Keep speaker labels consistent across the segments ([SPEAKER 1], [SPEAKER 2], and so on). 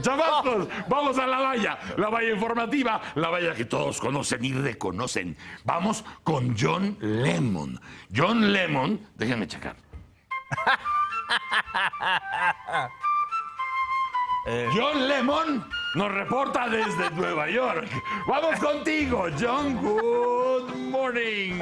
[SPEAKER 1] ¡Chavatos! vamos a la valla, la valla informativa, la valla que todos conocen y reconocen. Vamos con John Lemon. John Lemon, déjenme checar. John Lemon nos reporta desde Nueva York. Vamos contigo, John.
[SPEAKER 2] Good morning.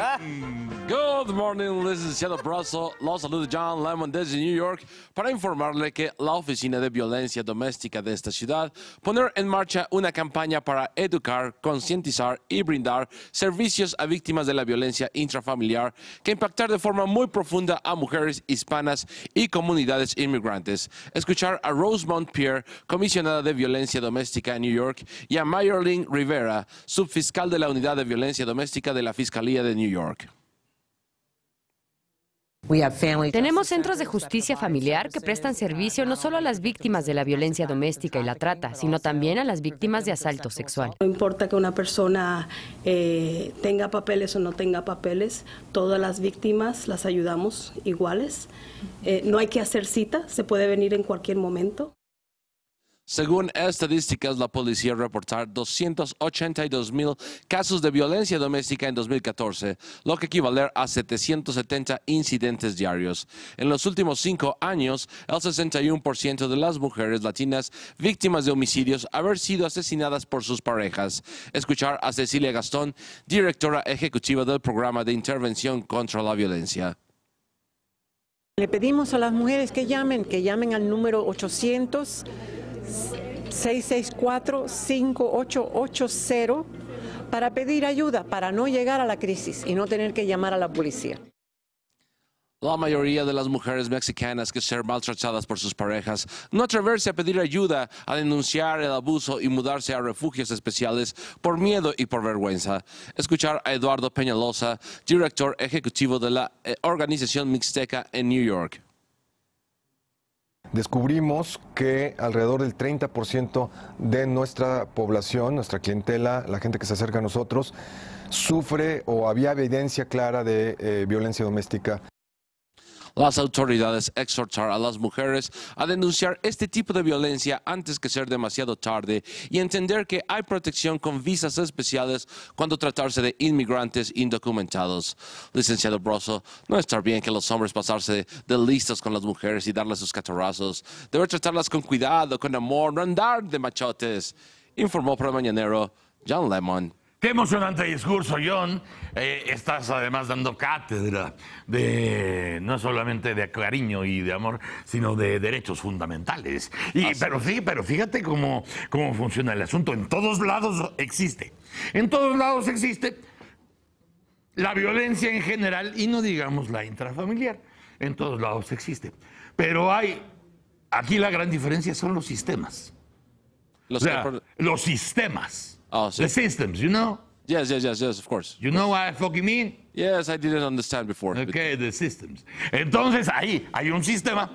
[SPEAKER 2] Good morning, this is Cielo Brazo. Los saludos John Lemon desde New York para informarle que la Oficina de Violencia Doméstica de esta ciudad poner en marcha una campaña para educar, concientizar y brindar servicios a víctimas de la violencia intrafamiliar que impactar de forma muy profunda a mujeres hispanas y comunidades inmigrantes. Escuchar a Rosemont Pierre, comisionada de Violencia Doméstica en New York, y a Mayerling Rivera, subfiscal de la Unidad de Violencia Doméstica de la Fiscalía de New York.
[SPEAKER 1] Tenemos centros de justicia familiar que prestan servicio no solo a las víctimas de la violencia doméstica y la trata, sino también a las víctimas de asalto sexual. No importa que una persona eh, tenga papeles o no tenga papeles, todas las víctimas las ayudamos iguales. Eh, no hay que hacer cita, se puede venir en cualquier momento.
[SPEAKER 2] Según estadísticas, la policía reportó 282 mil casos de violencia doméstica en 2014, lo que equivale a 770 incidentes diarios. En los últimos cinco años, el 61% de las mujeres latinas víctimas de homicidios haber sido asesinadas por sus parejas. Escuchar a Cecilia Gastón, directora ejecutiva del programa de intervención contra la violencia.
[SPEAKER 1] Le pedimos a las mujeres que llamen, que llamen al número 800. 664-5880 para pedir ayuda, para no llegar a la crisis y no tener que llamar a la policía.
[SPEAKER 2] La mayoría de las mujeres mexicanas que ser maltratadas por sus parejas no atreverse a pedir ayuda, a denunciar el abuso y mudarse a refugios especiales por miedo y por vergüenza. Escuchar a Eduardo Peñalosa, director ejecutivo de la eh, organización mixteca en New York descubrimos que alrededor del 30% de nuestra población, nuestra clientela, la gente que se acerca a nosotros, sufre o había evidencia clara de eh, violencia doméstica las autoridades exhortar a las mujeres a denunciar este tipo de violencia antes que ser demasiado tarde y entender que hay protección con visas especiales cuando tratarse de inmigrantes indocumentados. Licenciado Broso, no estar bien que los hombres pasarse de listos con las mujeres y darles sus catarrazos. Debe tratarlas con cuidado, con amor, no andar de machotes. Informó para el Mañanero John Lemon.
[SPEAKER 1] Qué emocionante discurso, John. Eh, estás además dando cátedra de no solamente de cariño y de amor, sino de derechos fundamentales. pero sí, pero fíjate cómo, cómo funciona el asunto. En todos lados existe. En todos lados existe la violencia en general y no digamos la intrafamiliar. En todos lados existe. Pero hay, aquí la gran diferencia son los sistemas. Los, los sistemas
[SPEAKER 2] Oh, sí. the systems,
[SPEAKER 1] you know? Yes, yes, yes, yes, of course. You know what I fucking mean? Yes, I didn't understand before. Okay, the systems. Entonces, ahí hay un sistema.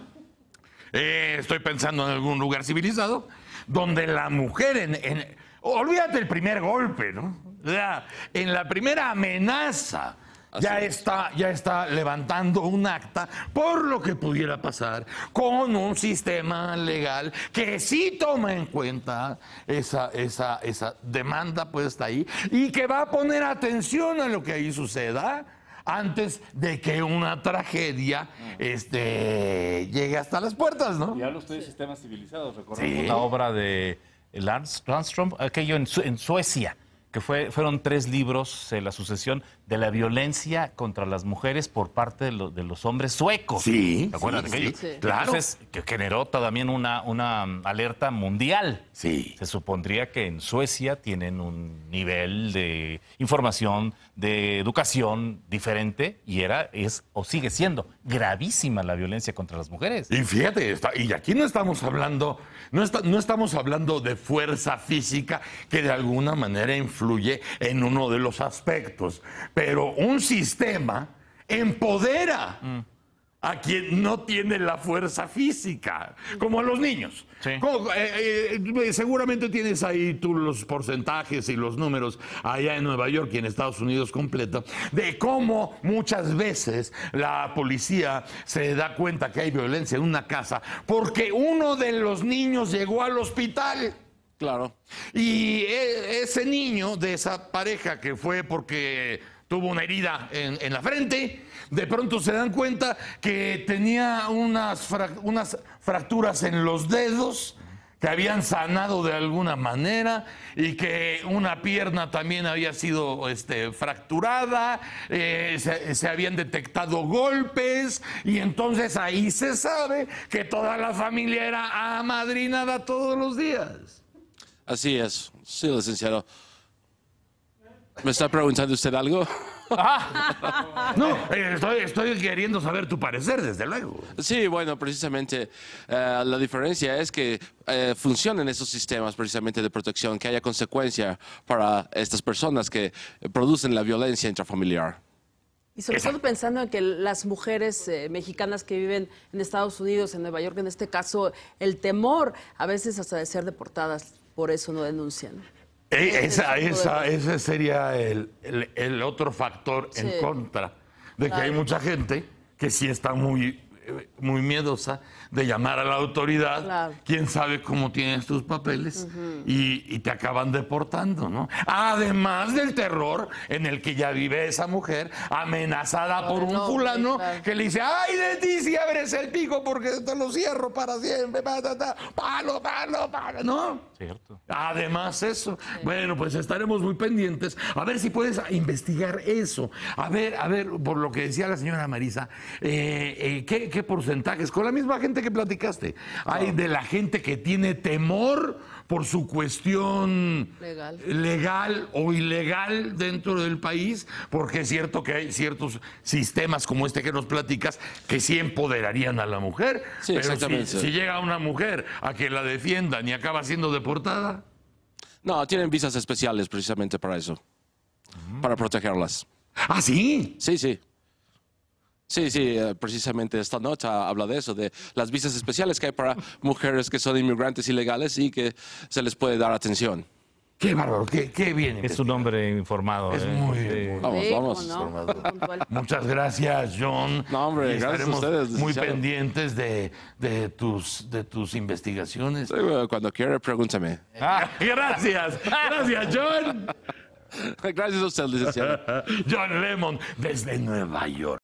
[SPEAKER 1] Eh, estoy pensando en algún lugar civilizado donde la mujer en, en olvídate el primer golpe, ¿no? O sea, en la primera amenaza ya está, ya está levantando un acta por lo que pudiera pasar con un sistema legal que sí toma en cuenta esa, esa, esa demanda puesta ahí y que va a poner atención a lo que ahí suceda antes de que una tragedia este, llegue hasta las puertas, ¿no? Ya los sistemas civilizados, recordemos la obra de Lance Armstrong, aquello en Suecia que fue, fueron tres libros, de la sucesión de la violencia contra las mujeres por parte de, los hombres suecos. Sí, ¿te acuerdas sí, de Sí, que generó también una, una um, alerta mundial. Sí. Se supondría que en Suecia tienen un nivel de información, de educación diferente y era, es o sigue siendo gravísima la violencia contra las mujeres. Y fíjate, y aquí no estamos hablando, no, no estamos hablando de fuerza física que de alguna manera influye influye en uno de los aspectos. Pero un sistema empodera a quien no tiene la fuerza física, como a los niños. Eh, eh, seguramente tienes ahí tú los porcentajes y los números allá en Nueva York y en Estados Unidos completo, de cómo muchas veces la policía se da cuenta que hay violencia en una casa porque uno de los niños llegó al hospital. Claro. Y e, ese niño de esa pareja que fue porque tuvo una herida en, la frente, de pronto se dan cuenta que tenía unas, fracturas en los dedos que habían sanado de alguna manera y que una pierna también había sido este, fracturada, eh, se, habían detectado golpes y entonces ahí se sabe que toda la familia era amadrinada todos los
[SPEAKER 2] días. Así es. Sí, licenciado. ¿Me está preguntando usted algo? no, eh, estoy, queriendo saber tu parecer, desde luego. Sí, bueno, precisamente eh, la diferencia es que eh, funcionan funcionen esos sistemas precisamente de protección, que haya consecuencia para estas personas que producen la violencia intrafamiliar.
[SPEAKER 1] Y sobre todo pensando en que las mujeres mexicanas que viven en Estados Unidos, en Nueva York, en este caso, el temor a veces hasta de ser deportadas por eso no denuncian. Eh, este esa, esa, ese sería el, el, otro factor en contra de que hay mucha gente que sí está muy eh, muy miedosa de llamar a la autoridad, quién sabe cómo tienes tus papeles y, te acaban deportando, ¿no? Además del terror en el que ya vive esa mujer amenazada por, un fulano que le dice, ay de ti si abres el pico porque te lo cierro para siempre, pa, palo, palo, palo, ¿no? Cierto. Además eso. Bueno, pues estaremos muy pendientes. A ver si puedes investigar eso. A ver, a ver, por lo que decía la señora Marisa, eh, eh, qué porcentajes, con la misma gente que platicaste. Hay de la gente que tiene temor por su cuestión legal. o ilegal dentro del país, porque es cierto que hay ciertos sistemas como este que nos platicas que sí empoderarían a la mujer, pero si, llega una mujer a que la defiendan y acaba
[SPEAKER 2] siendo deportada. No, tienen visas especiales precisamente para eso, para protegerlas. ¿Ah, sí? Sí, sí. Sí, sí, eh, precisamente esta noche habla de eso, de las visas especiales que hay para mujeres que son inmigrantes ilegales y que se les puede dar atención. Qué bárbaro, qué, bien. Es un
[SPEAKER 1] hombre informado. Es eh, muy, Vamos, vamos. Muchas gracias, John. No, hombre, gracias Muy pendientes de, tus, investigaciones. Cuando quiera,
[SPEAKER 2] pregúntame.
[SPEAKER 1] Ah, gracias, gracias, John. gracias a usted, licenciado. John Lemon, desde Nueva York.